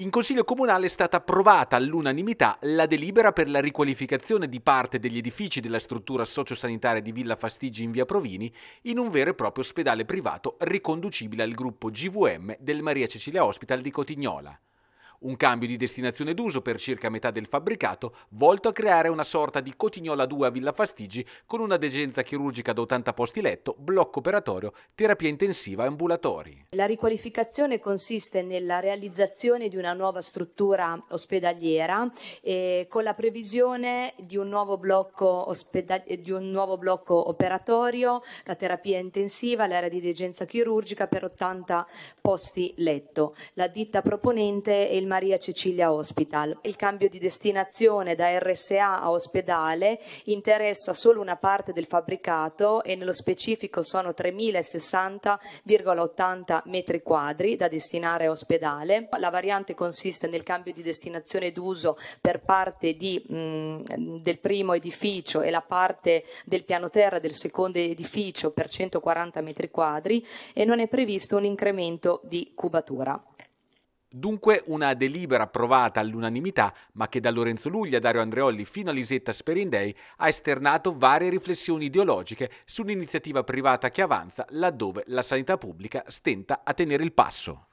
In Consiglio Comunale è stata approvata all'unanimità la delibera per la riqualificazione di parte degli edifici della struttura sociosanitaria di Villa Fastigi in via Provini in un vero e proprio ospedale privato riconducibile al gruppo GVM del Maria Cecilia Hospital di Cotignola. Un cambio di destinazione d'uso per circa metà del fabbricato, volto a creare una sorta di Cotignola 2 a Villa Fastigi con una degenza chirurgica da 80 posti letto, blocco operatorio, terapia intensiva e ambulatori. La riqualificazione consiste nella realizzazione di una nuova struttura ospedaliera eh, con la previsione di un nuovo blocco, eh, di un nuovo blocco operatorio, la terapia intensiva, l'area di degenza chirurgica per 80 posti letto. La ditta proponente è il Maria Cecilia Hospital. Il cambio di destinazione da RSA a ospedale interessa solo una parte del fabbricato e nello specifico sono 3.060,80 metri quadri da destinare a ospedale. La variante consiste nel cambio di destinazione d'uso per parte di, mh, del primo edificio e la parte del piano terra del secondo edificio per 140 metri quadri e non è previsto un incremento di cubatura. Dunque una delibera approvata all'unanimità, ma che da Lorenzo Luglia Dario Andreolli fino a Lisetta Sperindei ha esternato varie riflessioni ideologiche su un'iniziativa privata che avanza laddove la sanità pubblica stenta a tenere il passo.